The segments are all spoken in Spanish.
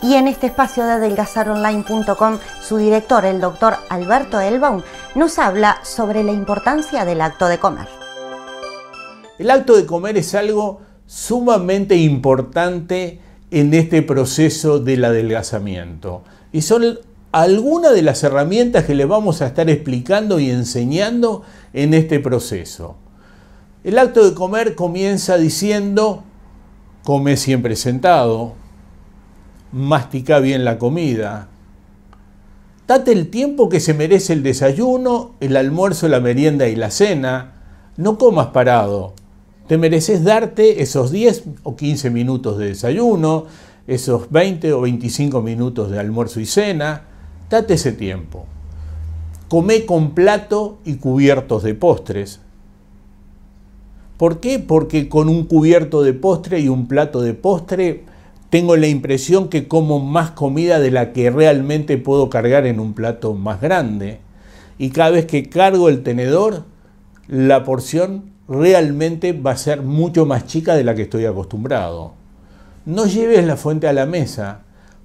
Y en este espacio de adelgazaronline.com, su director, el doctor Alberto Elbaum, nos habla sobre la importancia del acto de comer. El acto de comer es algo sumamente importante en este proceso del adelgazamiento. Y son algunas de las herramientas que les vamos a estar explicando y enseñando en este proceso. El acto de comer comienza diciendo, come siempre sentado, mastica bien la comida. Date el tiempo que se merece el desayuno, el almuerzo, la merienda y la cena. No comas parado. Te mereces darte esos 10 o 15 minutos de desayuno, esos 20 o 25 minutos de almuerzo y cena. Date ese tiempo. Come con plato y cubiertos de postres. ¿Por qué? Porque con un cubierto de postre y un plato de postre tengo la impresión que como más comida de la que realmente puedo cargar en un plato más grande. Y cada vez que cargo el tenedor, la porción realmente va a ser mucho más chica de la que estoy acostumbrado. No lleves la fuente a la mesa,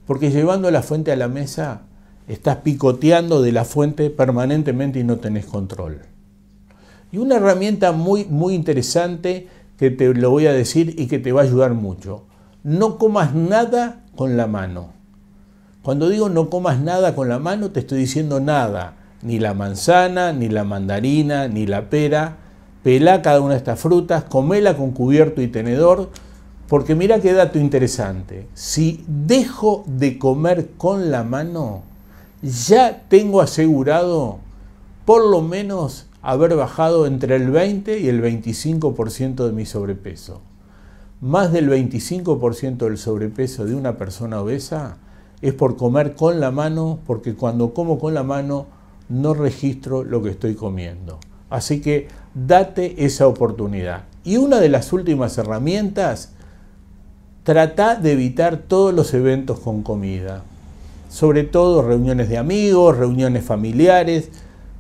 porque llevando la fuente a la mesa estás picoteando de la fuente permanentemente y no tenés control. Y una herramienta muy, muy interesante que te lo voy a decir y que te va a ayudar mucho no comas nada con la mano. Cuando digo no comas nada con la mano, te estoy diciendo nada, ni la manzana, ni la mandarina, ni la pera. Pelá cada una de estas frutas, comela con cubierto y tenedor, porque mira qué dato interesante. Si dejo de comer con la mano, ya tengo asegurado por lo menos haber bajado entre el 20 y el 25% de mi sobrepeso. Más del 25% del sobrepeso de una persona obesa es por comer con la mano, porque cuando como con la mano no registro lo que estoy comiendo. Así que date esa oportunidad. Y una de las últimas herramientas, trata de evitar todos los eventos con comida. Sobre todo reuniones de amigos, reuniones familiares,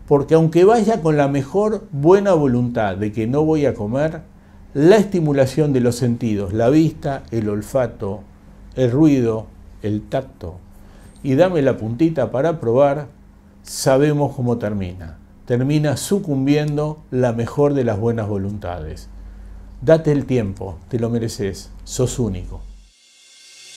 porque aunque vaya con la mejor buena voluntad de que no voy a comer, la estimulación de los sentidos, la vista, el olfato, el ruido, el tacto. Y dame la puntita para probar, sabemos cómo termina. Termina sucumbiendo la mejor de las buenas voluntades. Date el tiempo, te lo mereces, sos único.